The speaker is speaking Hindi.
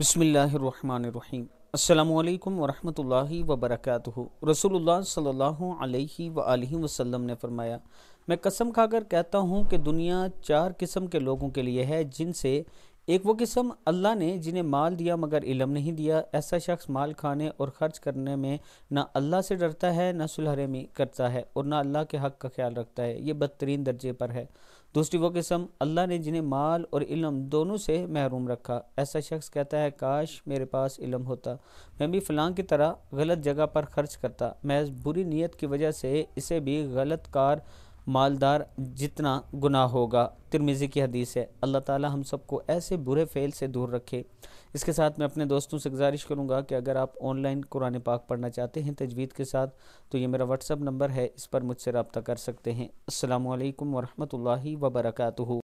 बसमीम् अल्लाम वरहमल वबरक रसूलुल्लाह सल्ला अलैहि ने फरमाया मैं कसम खाकर कहता हूँ कि दुनिया चार किस्म के लोगों के लिए है जिनसे एक वो किस्म अल्लाह ने जिन्हें माल दिया मगर इलम नहीं दिया ऐसा शख्स माल खाने और ख़र्च करने में ना अल्लाह से डरता है ना सुलहरेमी करता है और ना अल्लाह के हक़ का ख्याल रखता है ये बदतरीन दर्जे पर है दूसरी वो किस्म अल्लाह ने जिन्हें माल और इलम दोनों से महरूम रखा ऐसा शख्स कहता है काश मेरे पास इलम होता मैं भी फ़लाँ की तरह गलत जगह पर खर्च करता महज बुरी नीयत की वजह से इसे भी गलत कार मालदार जितना गुनाह होगा तिरमिज़ी की हदीस है अल्लाह ताला हम सबको ऐसे बुरे फ़ेल से दूर रखे इसके साथ मैं अपने दोस्तों से गुजारिश करूँगा कि अगर आप ऑनलाइन कुरान पाक पढ़ना चाहते हैं तजवीद के साथ तो ये मेरा व्हाट्सअप नंबर है इस पर मुझसे रबता कर सकते हैं अल्लाम वरहमल वबरकू